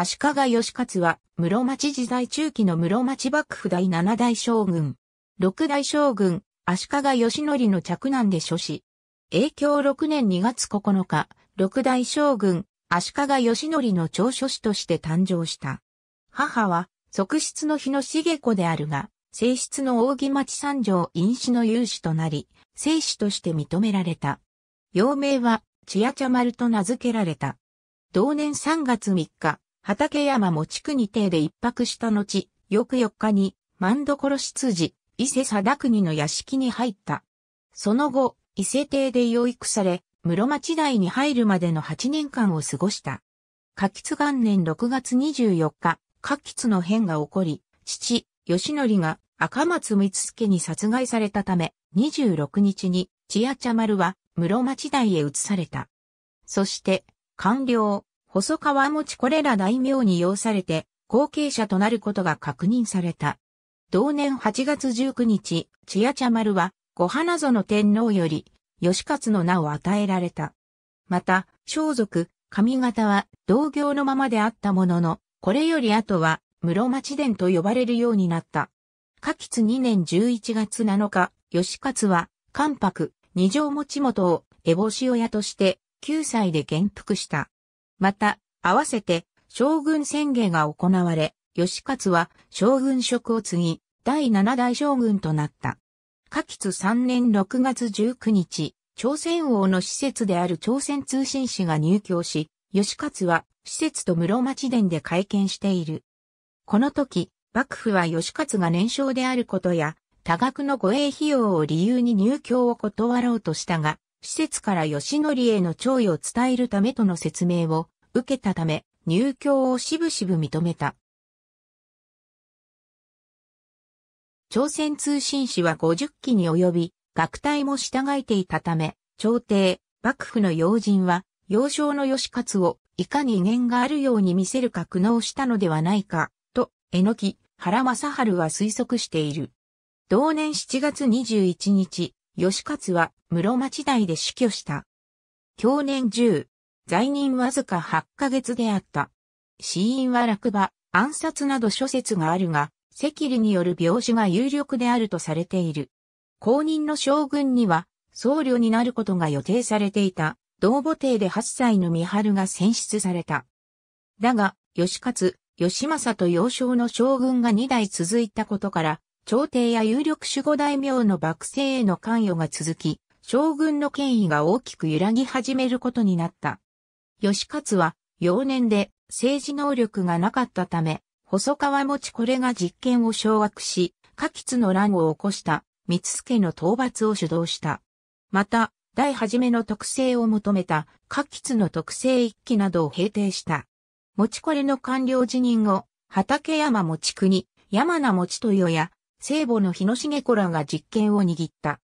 足利義勝は、室町時代中期の室町幕府第七代将軍。六代将軍、足利義則の嫡男で諸子。永響六年2月9日、六代将軍、足利義則の長所子として誕生した。母は、側室の日の重子であるが、正室の扇町三条陰子の有志となり、正子として認められた。幼名は、千夜茶丸と名付けられた。同年3月3日、畠山も地区に邸で一泊した後、翌4日に、万所執事、伊勢貞国の屋敷に入った。その後、伊勢邸で養育され、室町大に入るまでの8年間を過ごした。柿津元年6月24日、柿津の変が起こり、父、義則が赤松光助に殺害されたため、26日に、千夜茶丸は室町台へ移された。そして、官僚、細川持これら大名に要されて、後継者となることが確認された。同年8月19日、千夜茶丸は、ご花園天皇より、吉勝の名を与えられた。また、装束、髪型は同業のままであったものの、これより後は、室町伝と呼ばれるようになった。下吉2年11月7日、吉勝は、関白、二条持元を、烏帽子親として、9歳で元服した。また、合わせて将軍宣言が行われ、吉勝は将軍職を継ぎ、第七代将軍となった。下吉3年6月19日、朝鮮王の施設である朝鮮通信使が入居し、吉勝は施設と室町殿で会見している。この時、幕府は吉勝が年少であることや、多額の護衛費用を理由に入居を断ろうとしたが、施設から吉則への弔意を伝えるためとの説明を受けたため、入居をしぶしぶ認めた。朝鮮通信使は50期に及び、学隊も従えていたため、朝廷、幕府の要人は、幼少の義勝をいかに念があるように見せるか苦悩したのではないか、と、えのき、原正春は推測している。同年7月21日、義勝は室町代で死去した。去年10、在任わずか8ヶ月であった。死因は落馬、暗殺など諸説があるが、赤痢による病死が有力であるとされている。公認の将軍には、僧侶になることが予定されていた、同母帝で8歳の三春が選出された。だが、義勝、義政と幼少の将軍が2代続いたことから、朝廷や有力守護大名の幕政への関与が続き、将軍の権威が大きく揺らぎ始めることになった。義勝は、幼年で政治能力がなかったため、細川持ちこれが実権を掌握し、下吉の乱を起こした三助の討伐を主導した。また、第初めの特性を求めた下吉の特性一揆などを平定した。持ちこれの官僚辞任後、畠山持ち国、山名持ち豊や、聖母の日野重子らが実権を握った。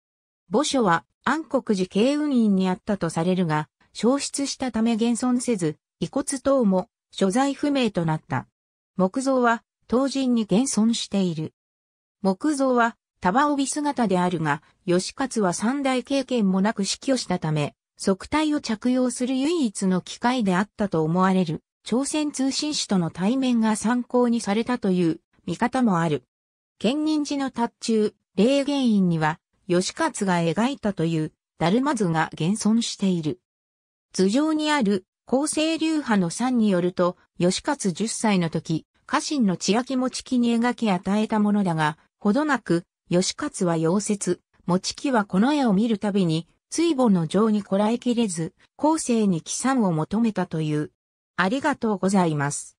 墓所は暗黒寺慶運院にあったとされるが、消失したため現存せず、遺骨等も所在不明となった。木像は当人に現存している。木像は束帯姿であるが、義勝は三代経験もなく死去したため、即体を着用する唯一の機会であったと思われる、朝鮮通信使との対面が参考にされたという見方もある。建仁寺の達中、霊源院には、吉勝が描いたという、るま図が現存している。頭上にある、厚生流派の山によると、吉勝10歳の時、家臣の千秋持木に描き与えたものだが、ほどなく、吉勝は溶接、持木はこの絵を見るたびに、水母の情にこらえきれず、後世に帰参を求めたという。ありがとうございます。